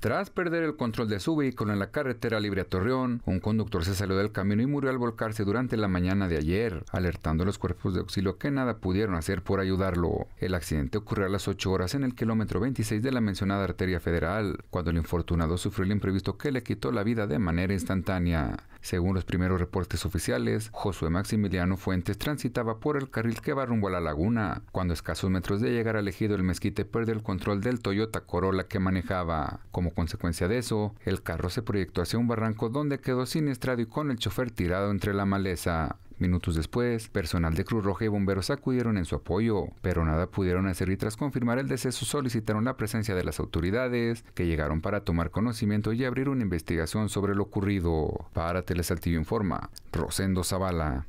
Tras perder el control de su vehículo en la carretera libre a Torreón, un conductor se salió del camino y murió al volcarse durante la mañana de ayer, alertando a los cuerpos de auxilio que nada pudieron hacer por ayudarlo. El accidente ocurrió a las 8 horas en el kilómetro 26 de la mencionada arteria federal, cuando el infortunado sufrió el imprevisto que le quitó la vida de manera instantánea. Según los primeros reportes oficiales, Josué Maximiliano Fuentes transitaba por el carril que va rumbo a la laguna, cuando a escasos metros de llegar al ejido el mezquite perdió el control del Toyota Corolla que manejaba. Como consecuencia de eso, el carro se proyectó hacia un barranco donde quedó siniestrado y con el chofer tirado entre la maleza. Minutos después, personal de Cruz Roja y bomberos acudieron en su apoyo, pero nada pudieron hacer y tras confirmar el deceso solicitaron la presencia de las autoridades, que llegaron para tomar conocimiento y abrir una investigación sobre lo ocurrido. Para Telesaltillo informa, Rosendo Zavala.